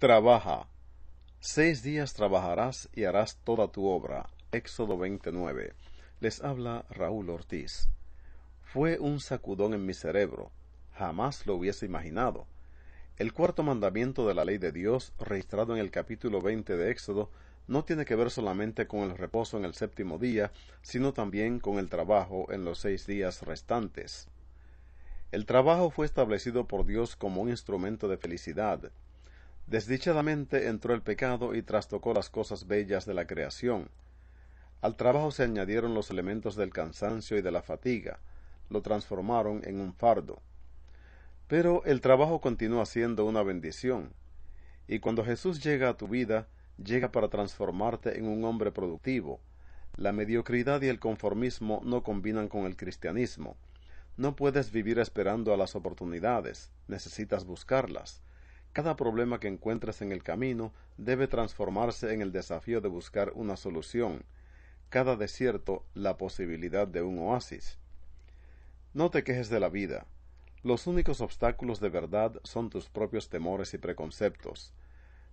Trabaja. Seis días trabajarás y harás toda tu obra. Éxodo 29. Les habla Raúl Ortiz. Fue un sacudón en mi cerebro. Jamás lo hubiese imaginado. El cuarto mandamiento de la ley de Dios, registrado en el capítulo 20 de Éxodo, no tiene que ver solamente con el reposo en el séptimo día, sino también con el trabajo en los seis días restantes. El trabajo fue establecido por Dios como un instrumento de felicidad, Desdichadamente entró el pecado y trastocó las cosas bellas de la creación. Al trabajo se añadieron los elementos del cansancio y de la fatiga, lo transformaron en un fardo. Pero el trabajo continúa siendo una bendición, y cuando Jesús llega a tu vida, llega para transformarte en un hombre productivo. La mediocridad y el conformismo no combinan con el cristianismo. No puedes vivir esperando a las oportunidades, necesitas buscarlas cada problema que encuentres en el camino debe transformarse en el desafío de buscar una solución, cada desierto la posibilidad de un oasis. No te quejes de la vida. Los únicos obstáculos de verdad son tus propios temores y preconceptos.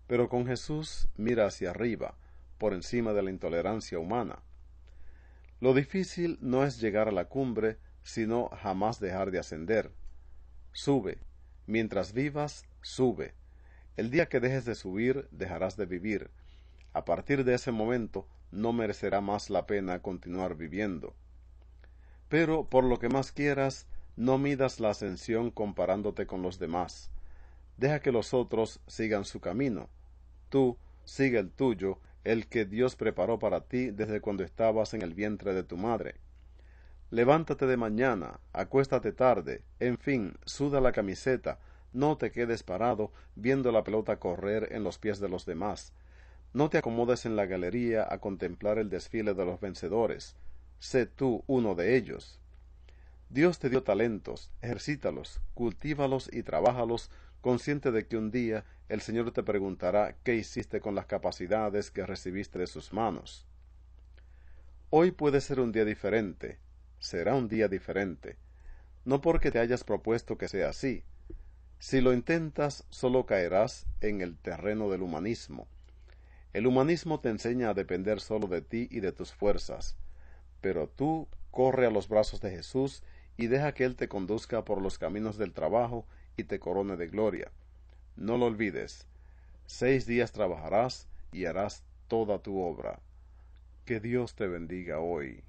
Pero con Jesús mira hacia arriba, por encima de la intolerancia humana. Lo difícil no es llegar a la cumbre, sino jamás dejar de ascender. Sube, Mientras vivas, sube. El día que dejes de subir, dejarás de vivir. A partir de ese momento, no merecerá más la pena continuar viviendo. Pero, por lo que más quieras, no midas la ascensión comparándote con los demás. Deja que los otros sigan su camino. Tú, sigue el tuyo, el que Dios preparó para ti desde cuando estabas en el vientre de tu madre. Levántate de mañana, acuéstate tarde, en fin, suda la camiseta, no te quedes parado viendo la pelota correr en los pies de los demás. No te acomodes en la galería a contemplar el desfile de los vencedores. Sé tú uno de ellos. Dios te dio talentos, ejercítalos, cultívalos y trabájalos, consciente de que un día el Señor te preguntará qué hiciste con las capacidades que recibiste de sus manos. Hoy puede ser un día diferente, será un día diferente, no porque te hayas propuesto que sea así. Si lo intentas, solo caerás en el terreno del humanismo. El humanismo te enseña a depender solo de ti y de tus fuerzas, pero tú corre a los brazos de Jesús y deja que Él te conduzca por los caminos del trabajo y te corone de gloria. No lo olvides. Seis días trabajarás y harás toda tu obra. Que Dios te bendiga hoy.